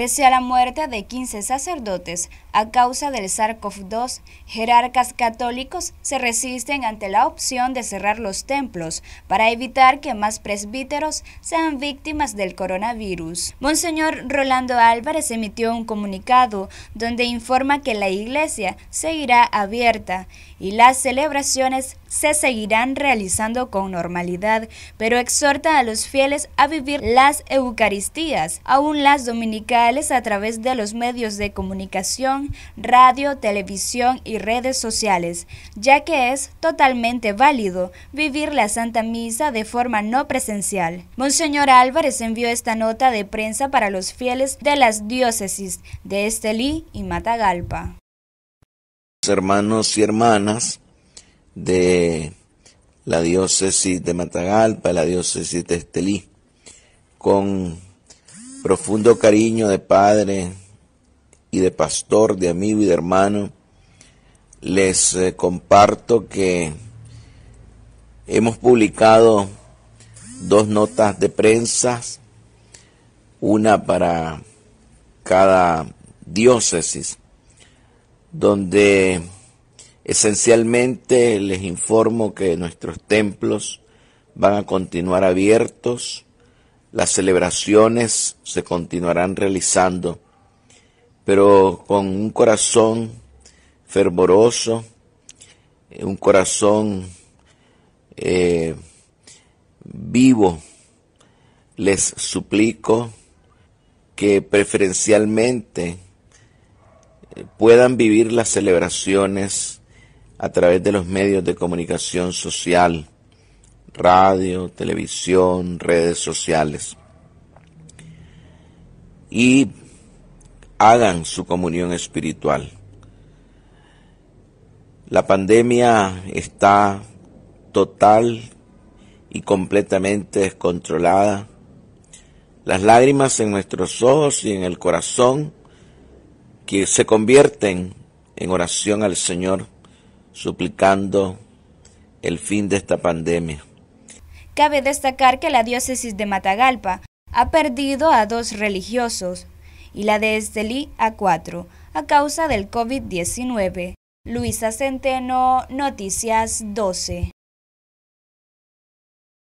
Pese a la muerte de 15 sacerdotes a causa del sars 2 jerarcas católicos se resisten ante la opción de cerrar los templos para evitar que más presbíteros sean víctimas del coronavirus. Monseñor Rolando Álvarez emitió un comunicado donde informa que la iglesia seguirá abierta y las celebraciones se seguirán realizando con normalidad, pero exhorta a los fieles a vivir las Eucaristías, aún las dominicales a través de los medios de comunicación, radio, televisión y redes sociales, ya que es totalmente válido vivir la Santa Misa de forma no presencial. Monseñor Álvarez envió esta nota de prensa para los fieles de las diócesis de Estelí y Matagalpa. Hermanos y hermanas de la diócesis de Matagalpa, la diócesis de Estelí, con profundo cariño de padre y de pastor, de amigo y de hermano, les eh, comparto que hemos publicado dos notas de prensa, una para cada diócesis, donde esencialmente les informo que nuestros templos van a continuar abiertos, las celebraciones se continuarán realizando, pero con un corazón fervoroso, eh, un corazón eh, vivo. Les suplico que preferencialmente eh, puedan vivir las celebraciones a través de los medios de comunicación social, radio, televisión, redes sociales. Y hagan su comunión espiritual. La pandemia está total y completamente descontrolada. Las lágrimas en nuestros ojos y en el corazón que se convierten en oración al Señor, suplicando el fin de esta pandemia. Cabe destacar que la diócesis de Matagalpa ha perdido a dos religiosos y la de Estelí a cuatro a causa del COVID-19. Luisa Centeno, Noticias 12.